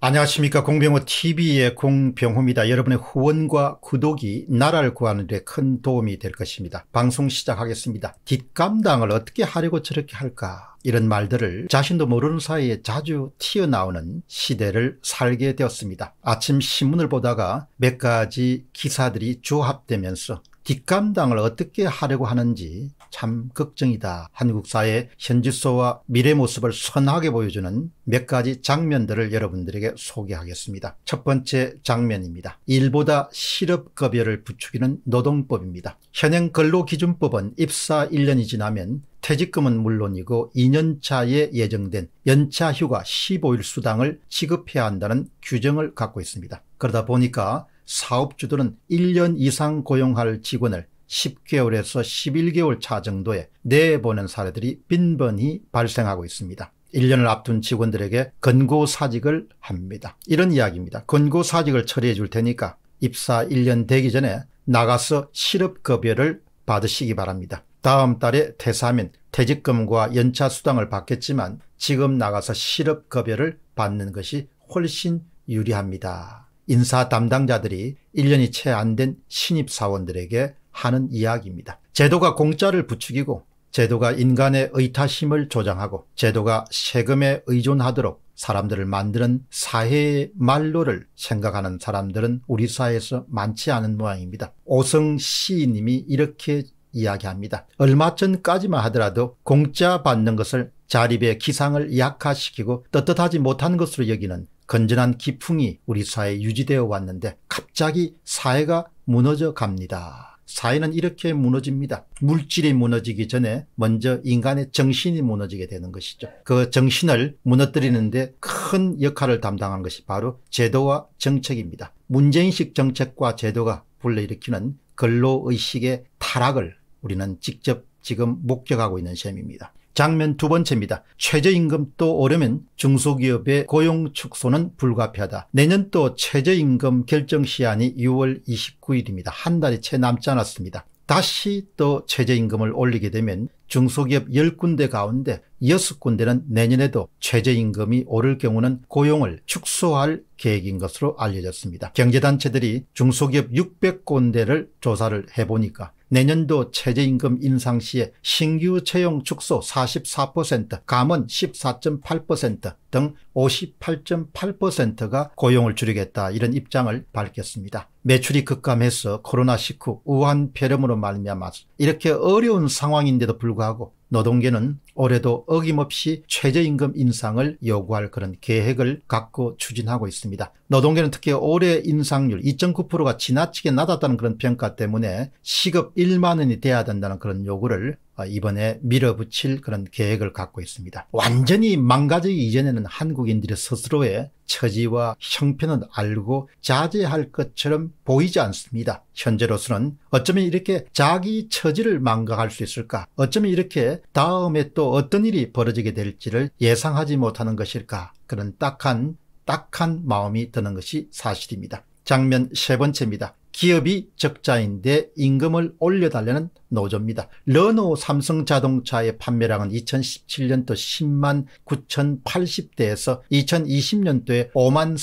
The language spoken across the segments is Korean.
안녕하십니까 공병호 tv의 공병호입니다. 여러분의 후원과 구독이 나라를 구하는 데 큰 도움이 될 것입니다. 방송 시작하겠습니다. 뒷감당을 어떻게 하려고 저렇게 할까 이런 말들을 자신도 모르는 사이에 자주 튀어나오는 시대를 살게 되었습니다. 아침 신문을 보다가 몇 가지 기사들이 조합되면서 뒷감당을 어떻게 하려고 하는지 참 걱정이다. 한국 사회 현지소와 미래 모습을 선하게 보여주는 몇 가지 장면들을 여러분들에게 소개하겠습니다. 첫 번째 장면입니다. 일보다 실업급여를 부추기는 노동법입니다. 현행 근로기준법은 입사 1년이 지나면 퇴직금은 물론이고 2년차에 예정된 연차휴가 15일 수당을 지급해야 한다는 규정을 갖고 있습니다. 그러다 보니까 사업주들은 1년 이상 고용할 직원을 10개월에서 11개월 차 정도에 내보낸 사례들이 빈번히 발생하고 있습니다. 1년을 앞둔 직원들에게 건고사직을 합니다. 이런 이야기입니다. 건고사직을 처리해 줄 테니까 입사 1년 되기 전에 나가서 실업급여를 받으시기 바랍니다. 다음 달에 퇴사하면 퇴직금과 연차수당을 받겠지만 지금 나가서 실업급여를 받는 것이 훨씬 유리합니다. 인사 담당자들이 1년이 채 안 된 신입사원들에게 하는 이야기입니다. 제도가 공짜를 부추기고 제도가 인간의 의타심을 조장하고 제도가 세금에 의존하도록 사람들을 만드는 사회의 말로를 생각하는 사람들은 우리 사회에서 많지 않은 모양입니다. 오성 시인님이 이렇게 이야기합니다. 얼마 전까지만 하더라도 공짜 받는 것을 자립의 기상을 약화시키고 떳떳하지 못한 것으로 여기는 건전한 기풍이 우리 사회에 유지되어 왔는데 갑자기 사회가 무너져 갑니다. 사회는 이렇게 무너집니다. 물질이 무너지기 전에 먼저 인간의 정신이 무너지게 되는 것이죠. 그 정신을 무너뜨리는데 큰 역할을 담당한 것이 바로 제도와 정책입니다. 문재인식 정책과 제도가 불러일으키는 근로의식의 타락을 우리는 직접 지금 목격하고 있는 셈입니다. 장면 두 번째입니다. 최저임금도 오르면 중소기업의 고용 축소는 불가피하다. 내년또 최저임금 결정 시한이 6월 29일입니다. 한 달이 채 남지 않았습니다. 다시 또 최저임금을 올리게 되면 중소기업 10군데 가운데 6군데는 내년에도 최저임금이 오를 경우는 고용을 축소할 계획인 것으로 알려졌습니다. 경제단체들이 중소기업 600군데를 조사를 해보니까 내년도 최저임금 인상 시에 신규 채용 축소 44%, 감원 14.8%등 58.8%가 고용을 줄이겠다 이런 입장을 밝혔습니다. 매출이 급감해서 코로나 1 9 우한 폐렴으로 말미암아 이렇게 어려운 상황인데도 불구하고 노동계는 올해도 어김없이 최저임금 인상을 요구할 그런 계획을 갖고 추진하고 있습니다. 노동계는 특히 올해 인상률 2.9%가 지나치게 낮았다는 그런 평가 때문에 시급 1만 원이 돼야 된다는 그런 요구를 어, 이번에 밀어붙일 그런 계획을 갖고 있습니다. 완전히 망가지기 이전에는 한국인들의 스스로의 처지와 형편은 알고 자제할 것처럼 보이지 않습니다. 현재로서는 어쩌면 이렇게 자기 처지를 망각할 수 있을까? 어쩌면 이렇게 다음에 또 어떤 일이 벌어지게 될지를 예상하지 못하는 것일까? 그런 딱한 딱한 마음이 드는 것이 사실입니다. 장면 세 번째입니다. 기업이 적자인데 임금을 올려달라는 노조입니다. 러노 삼성자동차의 판매량은 2017년도 10만 9,080대에서 2020년도에 5만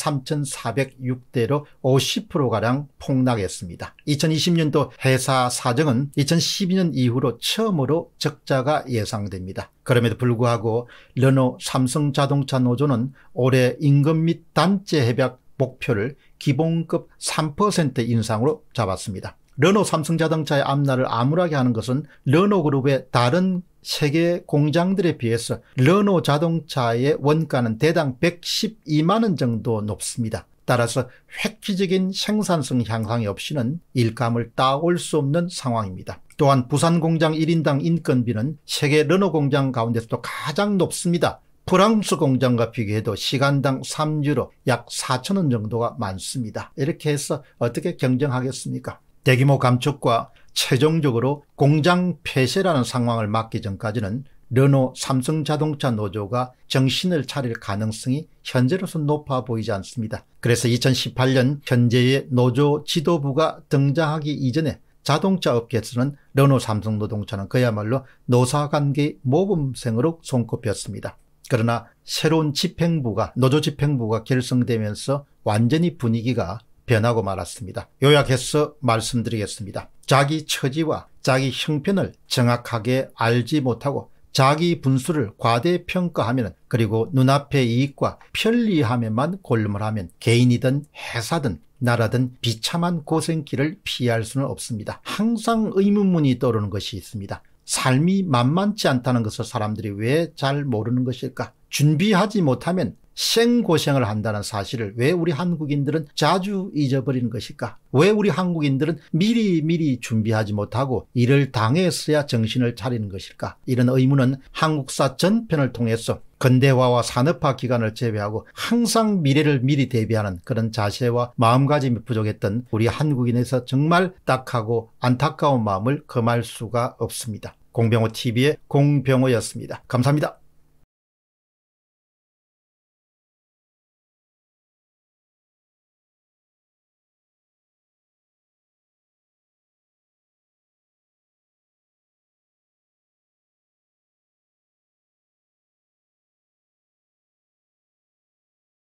3,406대로 50%가량 폭락했습니다. 2020년도 회사 사정은 2012년 이후로 처음으로 적자가 예상됩니다. 그럼에도 불구하고 러노 삼성자동차 노조는 올해 임금 및 단체 협약 목표를 기본급 3% 인상으로 잡았습니다. 르노 삼성자동차의 앞날을 암울하게 하는 것은 르노그룹의 다른 세계 공장들에 비해서 르노 자동차의 원가는 대당 112만원 정도 높습니다. 따라서 획기적인 생산성 향상이 없이는 일감을 따올 수 없는 상황입니다. 또한 부산 공장 1인당 인건비는 세계 르노 공장 가운데서도 가장 높습니다. 프랑스 공장과 비교해도 시간당 3유로 약 4천원 정도가 많습니다. 이렇게 해서 어떻게 경쟁하겠습니까? 대규모 감축과 최종적으로 공장 폐쇄라는 상황을 막기 전까지는 르노 삼성자동차 노조가 정신을 차릴 가능성이 현재로서 높아 보이지 않습니다. 그래서 2018년 현재의 노조 지도부가 등장하기 이전에 자동차 업계에서는 르노 삼성 노동차는 그야말로 노사관계 모범생으로 손꼽혔습니다. 그러나 새로운 집행부가 노조 집행부가 결성되면서 완전히 분위기가 변하고 말았습니다. 요약해서 말씀드리겠습니다. 자기 처지와 자기 형편을 정확하게 알지 못하고 자기 분수를 과대평가하면 그리고 눈앞의 이익과 편리함에만 골름을 하면 개인이든 회사든 나라든 비참한 고생길을 피할 수는 없습니다. 항상 의문문이 떠오르는 것이 있습니다. 삶이 만만치 않다는 것을 사람들이 왜 잘 모르는 것일까? 준비하지 못하면 생고생을 한다는 사실을 왜 우리 한국인들은 자주 잊어버리는 것일까? 왜 우리 한국인들은 미리 미리 준비하지 못하고 이를 당했어야 정신을 차리는 것일까? 이런 의문은 한국사 전편을 통해서 근대화와 산업화 기간을 제외하고 항상 미래를 미리 대비하는 그런 자세와 마음가짐이 부족했던 우리 한국인에서 정말 딱하고 안타까운 마음을 금할 수가 없습니다. 공병호 TV의 공병호였습니다. 감사합니다.